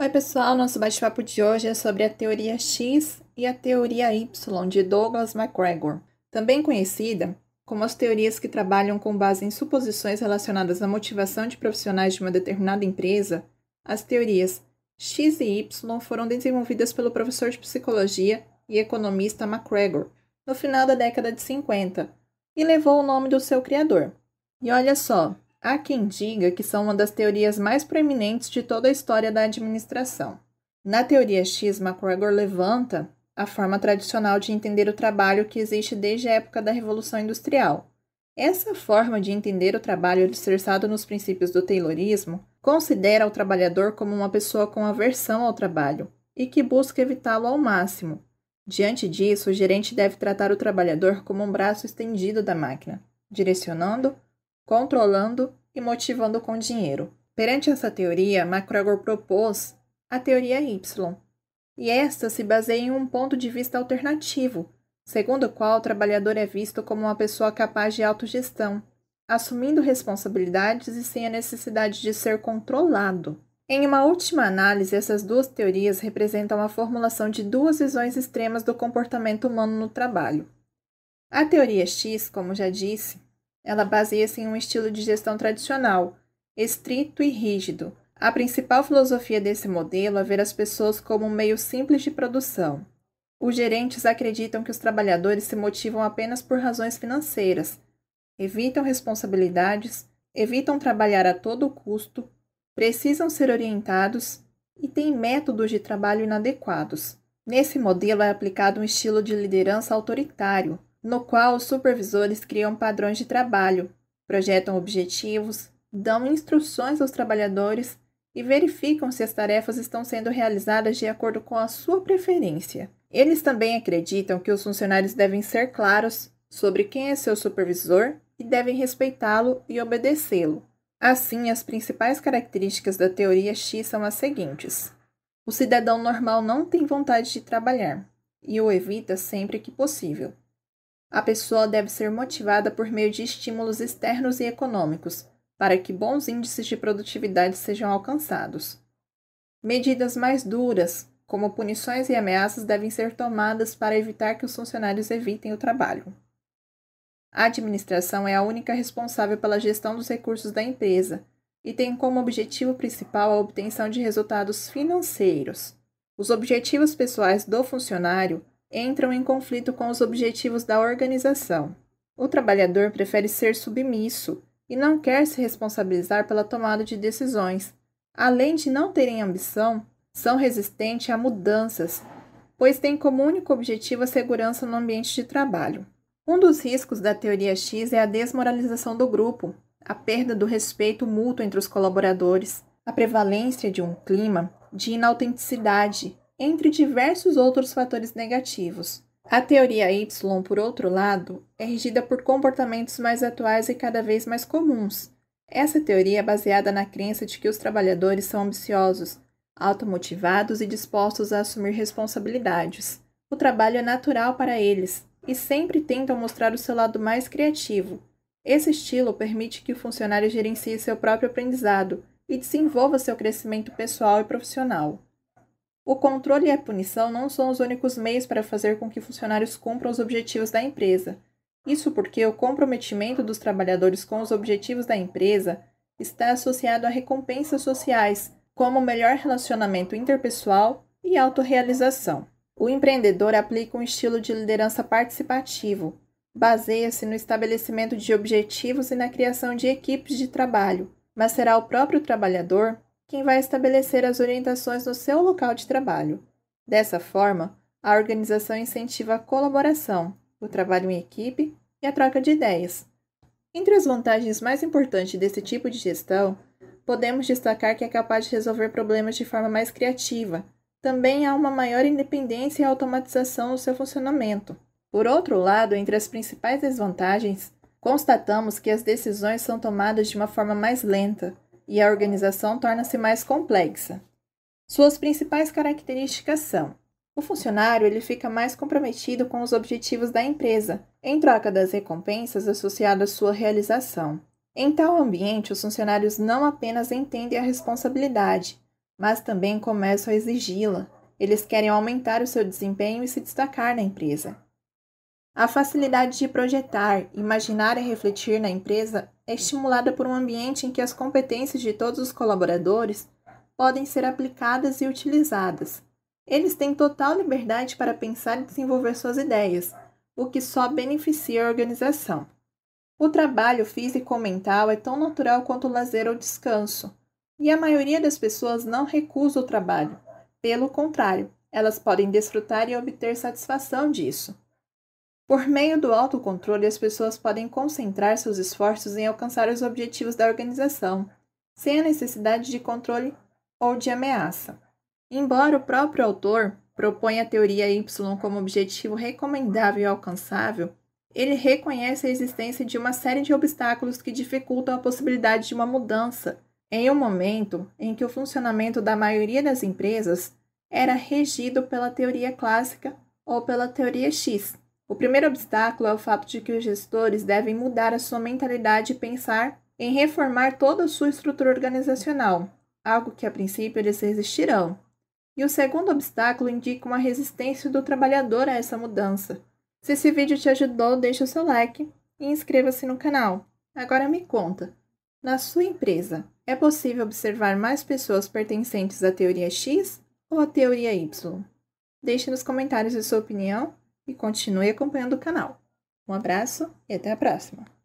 Oi, pessoal, nosso bate-papo de hoje é sobre a teoria X e a teoria Y de Douglas MacGregor, também conhecida como as teorias que trabalham com base em suposições relacionadas à motivação de profissionais de uma determinada empresa. As teorias X e Y foram desenvolvidas pelo professor de psicologia e economista MacGregor no final da década de 50 e levou o nome do seu criador. E olha só, Há quem diga que são uma das teorias mais proeminentes de toda a história da administração. Na teoria X, MacGregor levanta a forma tradicional de entender o trabalho que existe desde a época da Revolução Industrial. Essa forma de entender o trabalho alicerçado nos princípios do Taylorismo considera o trabalhador como uma pessoa com aversão ao trabalho e que busca evitá-lo ao máximo. Diante disso, o gerente deve tratar o trabalhador como um braço estendido da máquina, direcionando, controlando e motivando com dinheiro. Perante essa teoria, MacGregor propôs a teoria Y, e esta se baseia em um ponto de vista alternativo, segundo o qual o trabalhador é visto como uma pessoa capaz de autogestão, assumindo responsabilidades e sem a necessidade de ser controlado. Em uma última análise, essas duas teorias representam a formulação de duas visões extremas do comportamento humano no trabalho. A teoria X, como já disse, ela baseia-se em um estilo de gestão tradicional, estrito e rígido. A principal filosofia desse modelo é ver as pessoas como um meio simples de produção. Os gerentes acreditam que os trabalhadores se motivam apenas por razões financeiras, evitam responsabilidades, evitam trabalhar a todo custo, precisam ser orientados e têm métodos de trabalho inadequados. Nesse modelo é aplicado um estilo de liderança autoritário, no qual os supervisores criam padrões de trabalho, projetam objetivos, dão instruções aos trabalhadores e verificam se as tarefas estão sendo realizadas de acordo com a sua preferência. Eles também acreditam que os funcionários devem ser claros sobre quem é seu supervisor e devem respeitá-lo e obedecê-lo. Assim, as principais características da teoria X são as seguintes: o cidadão normal não tem vontade de trabalhar e o evita sempre que possível a pessoa deve ser motivada por meio de estímulos externos e econômicos, para que bons índices de produtividade sejam alcançados. Medidas mais duras, como punições e ameaças, devem ser tomadas para evitar que os funcionários evitem o trabalho. A administração é a única responsável pela gestão dos recursos da empresa e tem como objetivo principal a obtenção de resultados financeiros. Os objetivos pessoais do funcionário entram em conflito com os objetivos da organização. O trabalhador prefere ser submisso e não quer se responsabilizar pela tomada de decisões. Além de não terem ambição, são resistentes a mudanças, pois têm como único objetivo a segurança no ambiente de trabalho. Um dos riscos da teoria X é a desmoralização do grupo, a perda do respeito mútuo entre os colaboradores, a prevalência de um clima de inautenticidade, entre diversos outros fatores negativos. A teoria Y, por outro lado, é regida por comportamentos mais atuais e cada vez mais comuns. Essa teoria é baseada na crença de que os trabalhadores são ambiciosos, automotivados e dispostos a assumir responsabilidades. O trabalho é natural para eles e sempre tentam mostrar o seu lado mais criativo. Esse estilo permite que o funcionário gerencie seu próprio aprendizado e desenvolva seu crescimento pessoal e profissional. O controle e a punição não são os únicos meios para fazer com que funcionários cumpram os objetivos da empresa. Isso porque o comprometimento dos trabalhadores com os objetivos da empresa está associado a recompensas sociais, como melhor relacionamento interpessoal e autorrealização. O empreendedor aplica um estilo de liderança participativo, baseia-se no estabelecimento de objetivos e na criação de equipes de trabalho, mas será o próprio trabalhador quem vai estabelecer as orientações no seu local de trabalho. Dessa forma, a organização incentiva a colaboração, o trabalho em equipe e a troca de ideias. Entre as vantagens mais importantes desse tipo de gestão, podemos destacar que é capaz de resolver problemas de forma mais criativa. Também há uma maior independência e automatização no seu funcionamento. Por outro lado, entre as principais desvantagens, constatamos que as decisões são tomadas de uma forma mais lenta, e a organização torna-se mais complexa. Suas principais características são: o funcionário ele fica mais comprometido com os objetivos da empresa, em troca das recompensas associadas à sua realização. Em tal ambiente, os funcionários não apenas entendem a responsabilidade, mas também começam a exigi-la. Eles querem aumentar o seu desempenho e se destacar na empresa. A facilidade de projetar, imaginar e refletir na empresa é estimulada por um ambiente em que as competências de todos os colaboradores podem ser aplicadas e utilizadas. Eles têm total liberdade para pensar e desenvolver suas ideias, o que só beneficia a organização. O trabalho físico ou mental é tão natural quanto o lazer ou descanso, e a maioria das pessoas não recusa o trabalho. Pelo contrário, elas podem desfrutar e obter satisfação disso. Por meio do autocontrole, as pessoas podem concentrar seus esforços em alcançar os objetivos da organização, sem a necessidade de controle ou de ameaça. Embora o próprio autor proponha a teoria Y como objetivo recomendável e alcançável, ele reconhece a existência de uma série de obstáculos que dificultam a possibilidade de uma mudança, em um momento em que o funcionamento da maioria das empresas era regido pela teoria clássica ou pela teoria X. O primeiro obstáculo é o fato de que os gestores devem mudar a sua mentalidade e pensar em reformar toda a sua estrutura organizacional, algo que a princípio eles resistirão. E o segundo obstáculo indica uma resistência do trabalhador a essa mudança. Se esse vídeo te ajudou, deixe o seu like e inscreva-se no canal. Agora me conta, na sua empresa, é possível observar mais pessoas pertencentes à teoria X ou à teoria Y? Deixe nos comentários a sua opinião e continue acompanhando o canal. Um abraço e até a próxima!